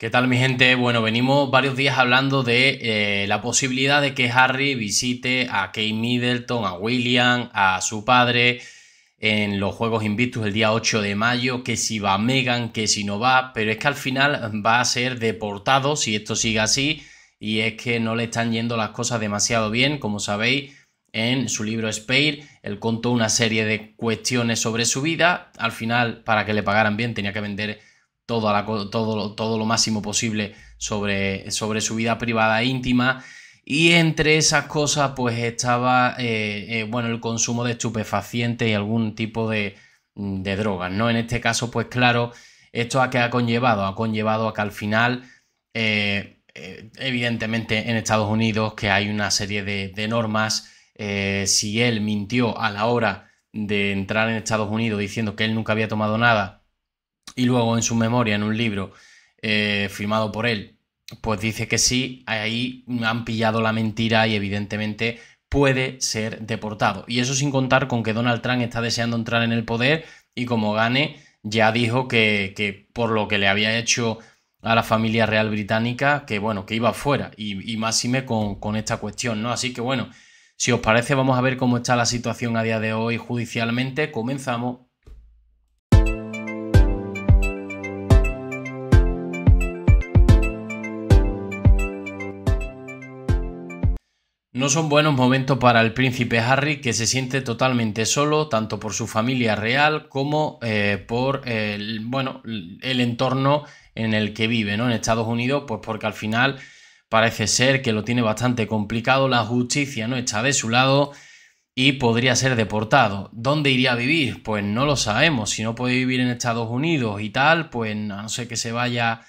¿Qué tal mi gente? Bueno, venimos varios días hablando de eh, la posibilidad de que Harry visite a Kate Middleton, a William, a su padre en los Juegos Invictus el día 8 de mayo, que si va Megan, que si no va, pero es que al final va a ser deportado si esto sigue así y es que no le están yendo las cosas demasiado bien, como sabéis. En su libro Spade, él contó una serie de cuestiones sobre su vida. Al final, para que le pagaran bien, tenía que vender todo, todo, lo máximo posible sobre, sobre su vida privada e íntima. Y entre esas cosas, pues estaba, eh, eh, bueno, el consumo de estupefacientes y algún tipo de, drogas, ¿no? En este caso, pues claro, ¿esto a qué ha conllevado? Ha conllevado a que al final, eh, evidentemente en Estados Unidos, que hay una serie de normas, si él mintió a la hora de entrar en Estados Unidos diciendo que él nunca había tomado nada, y luego en su memoria, en un libro eh, firmado por él, pues dice que sí, ahí han pillado la mentira y evidentemente puede ser deportado. Y eso sin contar con que Donald Trump está deseando entrar en el poder y como gane, ya dijo que, por lo que le había hecho a la familia real británica, que bueno, que iba fuera y, y máxime con, con esta cuestión, ¿no? Así que bueno, si os parece, vamos a ver cómo está la situación a día de hoy judicialmente. Comenzamos. No son buenos momentos para el príncipe Harry, que se siente totalmente solo, tanto por su familia real como eh, por el, bueno, el entorno en el que vive, ¿no? En Estados Unidos, pues porque al final parece ser que lo tiene bastante complicado, la justicia no está de su lado y podría ser deportado. ¿Dónde iría a vivir? Pues no lo sabemos. Si no puede vivir en Estados Unidos y tal, pues a no sé que se vaya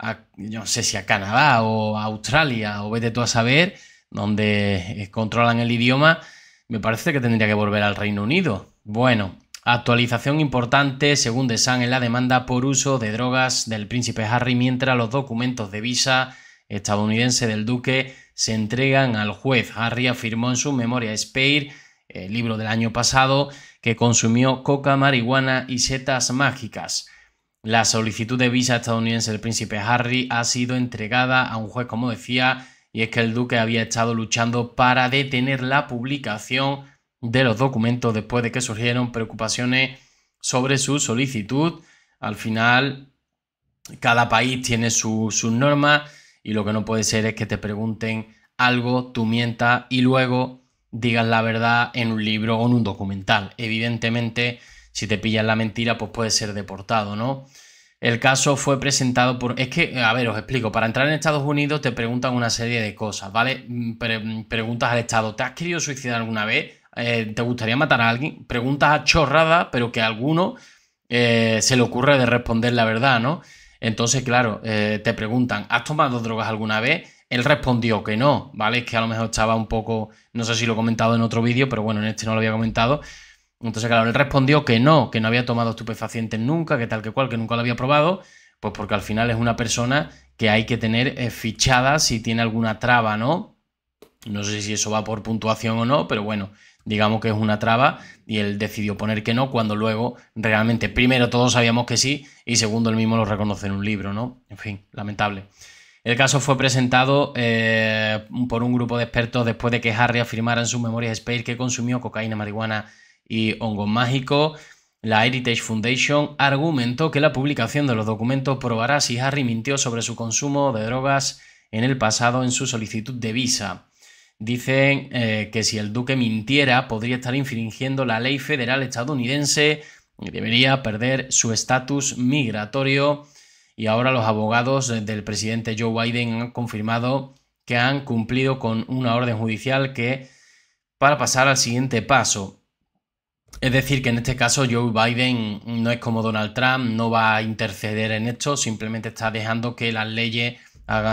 a, no sé si a Canadá o a Australia o vete tú a saber donde eh, controlan el idioma, me parece que tendría que volver al Reino Unido. Bueno, actualización importante según The Sun en la demanda por uso de drogas del príncipe Harry mientras los documentos de visa estadounidense del duque se entregan al juez. Harry afirmó en su memoria Speir, el libro del año pasado, que consumió coca, marihuana y setas mágicas. La solicitud de visa estadounidense del príncipe Harry ha sido entregada a un juez, como decía, y es que el duque había estado luchando para detener la publicación de los documentos después de que surgieron preocupaciones sobre su solicitud. Al final, cada país tiene sus normas y lo que no puede ser es que te pregunten algo, tú mientas y luego digas la verdad en un libro o en un documental. Evidentemente, si te pillan la mentira, pues puedes ser deportado, ¿no? El caso fue presentado por... Es que, a ver, os explico. Para entrar en Estados Unidos te preguntan una serie de cosas, ¿vale? Mm, mm, preguntas al Estado, ¿te has querido suicidar alguna vez? Eh, ¿Te gustaría matar a alguien? Preguntas a chorrada, pero que a alguno eh, se le ocurre de responder la verdad, ¿no? Entonces, claro, eh, te preguntan, ¿has tomado drogas alguna vez? Él respondió que no, ¿vale? Es que a lo mejor estaba un poco, no sé si lo he comentado en otro vídeo, pero bueno, en este no lo había comentado, entonces, claro, él respondió que no, que no había tomado estupefacientes nunca, que tal que cual, que nunca lo había probado, pues porque al final es una persona que hay que tener eh, fichada si tiene alguna traba, ¿no? No sé si eso va por puntuación o no, pero bueno, digamos que es una traba y él decidió poner que no cuando luego realmente, primero todos sabíamos que sí y segundo él mismo lo reconoce en un libro, ¿no? En fin, lamentable. El caso fue presentado eh, por un grupo de expertos después de que Harry afirmara en sus memorias Space que consumió cocaína, marihuana, y Hongo Mágico, la Heritage Foundation argumentó que la publicación de los documentos probará si Harry mintió sobre su consumo de drogas en el pasado en su solicitud de visa. Dicen eh, que si el duque mintiera podría estar infringiendo la ley federal estadounidense y debería perder su estatus migratorio. Y ahora los abogados del presidente Joe Biden han confirmado que han cumplido con una orden judicial que para pasar al siguiente paso. Es decir, que en este caso Joe Biden no es como Donald Trump, no va a interceder en esto, simplemente está dejando que las leyes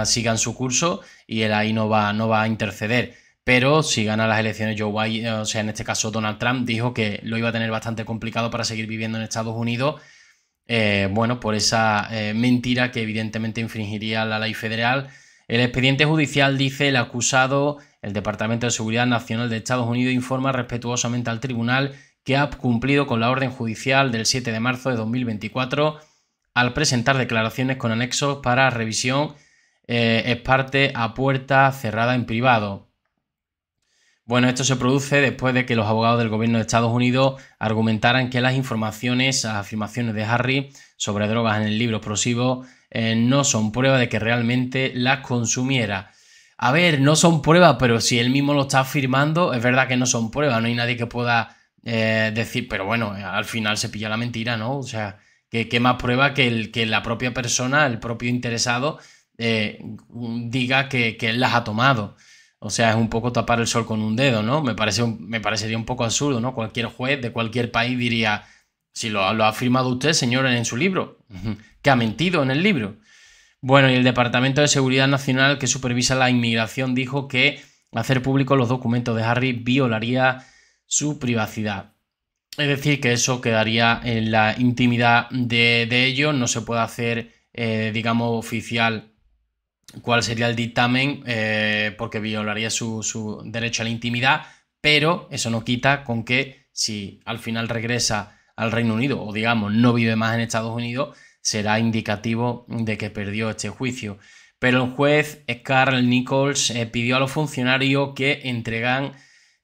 sigan su curso y él ahí no va, no va a interceder. Pero si gana las elecciones Joe Biden, o sea, en este caso Donald Trump dijo que lo iba a tener bastante complicado para seguir viviendo en Estados Unidos, eh, bueno, por esa eh, mentira que evidentemente infringiría la ley federal. El expediente judicial dice el acusado, el Departamento de Seguridad Nacional de Estados Unidos informa respetuosamente al tribunal que ha cumplido con la orden judicial del 7 de marzo de 2024 al presentar declaraciones con anexos para revisión eh, es parte a puerta cerrada en privado. Bueno, esto se produce después de que los abogados del gobierno de Estados Unidos argumentaran que las informaciones, las afirmaciones de Harry sobre drogas en el libro explosivo eh, no son pruebas de que realmente las consumiera. A ver, no son pruebas, pero si él mismo lo está afirmando, es verdad que no son pruebas, no hay nadie que pueda eh, decir, pero bueno, al final se pilla la mentira, ¿no? O sea, que, más prueba que, la propia persona, el propio interesado, eh, diga que, él las ha tomado. O sea, es un poco tapar el sol con un dedo, ¿no? Me, parece me parecería un poco absurdo, ¿no? Cualquier juez de cualquier país diría, si lo, ha afirmado usted, señor, en su libro, que ha mentido en el libro. Bueno, y el Departamento de Seguridad Nacional que supervisa la inmigración dijo que hacer públicos los documentos de Harry violaría su privacidad. Es decir, que eso quedaría en la intimidad de, ellos, no se puede hacer, eh, digamos, oficial cuál sería el dictamen eh, porque violaría su, derecho a la intimidad, pero eso no quita con que si al final regresa al Reino Unido o digamos no vive más en Estados Unidos, será indicativo de que perdió este juicio. Pero el juez Carl Nichols eh, pidió a los funcionarios que entregan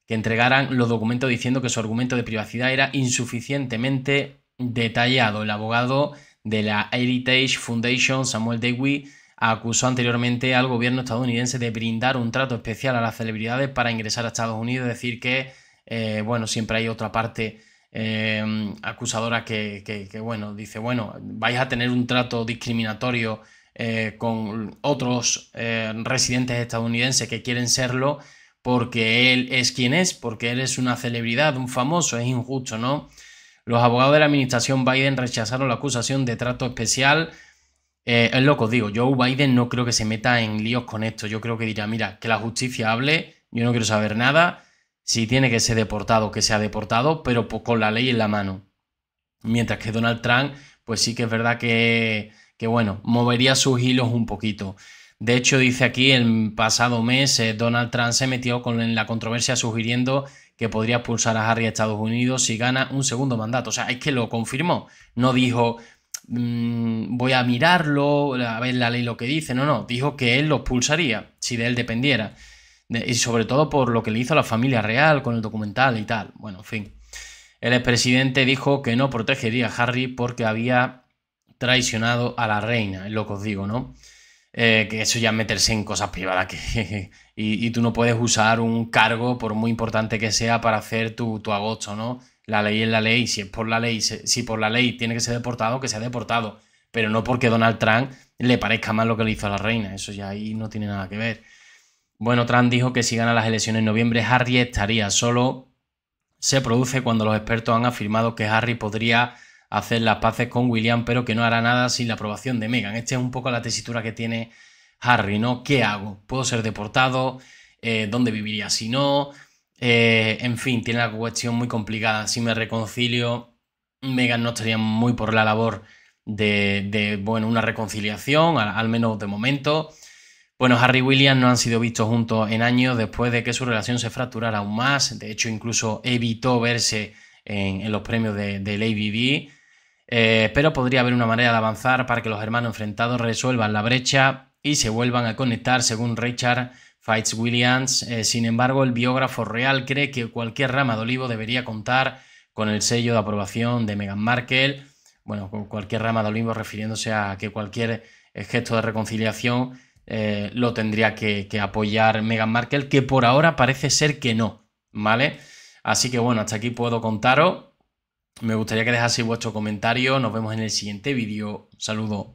que entregaran los documentos diciendo que su argumento de privacidad era insuficientemente detallado. El abogado de la Heritage Foundation, Samuel Dewey, acusó anteriormente al gobierno estadounidense de brindar un trato especial a las celebridades para ingresar a Estados Unidos, es decir que, eh, bueno, siempre hay otra parte eh, acusadora que, bueno, dice, bueno, vais a tener un trato discriminatorio eh, con otros residentes estadounidenses que quieren serlo porque él es quien es, porque él es una celebridad, un famoso, es injusto, ¿no? Los abogados de la administración Biden rechazaron la acusación de trato especial. Eh, es loco, digo, Joe Biden no creo que se meta en líos con esto. Yo creo que dirá, mira, que la justicia hable, yo no quiero saber nada. Si tiene que ser deportado, que sea deportado, pero con la ley en la mano. Mientras que Donald Trump, pues sí que es verdad que bueno, movería sus hilos un poquito. De hecho, dice aquí, el pasado mes eh, Donald Trump se metió con, en la controversia sugiriendo que podría expulsar a Harry a Estados Unidos si gana un segundo mandato. O sea, es que lo confirmó. No dijo, mm, voy a mirarlo, a ver la ley lo que dice. No, no, dijo que él lo expulsaría si de él dependiera. y sobre todo por lo que le hizo a la familia real con el documental y tal. Bueno, en fin. El expresidente dijo que no protegería a Harry porque había traicionado a la reina, es lo que os digo, ¿no? Eh, que eso ya es meterse en cosas privadas y, tú no puedes usar un cargo, por muy importante que sea, para hacer tu, agosto, ¿no? La ley es la ley, si es por la ley, si por la ley tiene que ser deportado, que sea deportado, pero no porque Donald Trump le parezca mal lo que le hizo a la reina, eso ya ahí no tiene nada que ver. Bueno, Trump dijo que si gana las elecciones en noviembre, Harry estaría solo. Se produce cuando los expertos han afirmado que Harry podría hacer las paces con William, pero que no hará nada sin la aprobación de Megan. Esta es un poco la tesitura que tiene Harry, ¿no? ¿Qué hago? ¿Puedo ser deportado? Eh, ¿Dónde viviría si no? Eh, en fin, tiene la cuestión muy complicada. Si me reconcilio, Megan no estaría muy por la labor de, bueno, una reconciliación, al, menos de momento. Bueno, Harry y William no han sido vistos juntos en años después de que su relación se fracturara aún más. De hecho, incluso evitó verse en, los premios de de ABB. Eh, pero podría haber una manera de avanzar para que los hermanos enfrentados resuelvan la brecha y se vuelvan a conectar, según Richard Fitzwilliams. williams eh, sin embargo, el biógrafo real cree que cualquier rama de olivo debería contar con el sello de aprobación de Meghan Markle. Bueno, cualquier rama de olivo, refiriéndose a que cualquier gesto de reconciliación eh, lo tendría que, apoyar Meghan Markle, que por ahora parece ser que no, ¿vale? Así que bueno, hasta aquí puedo contaros. Me gustaría que dejaseis vuestro comentario. Nos vemos en el siguiente vídeo. Saludos.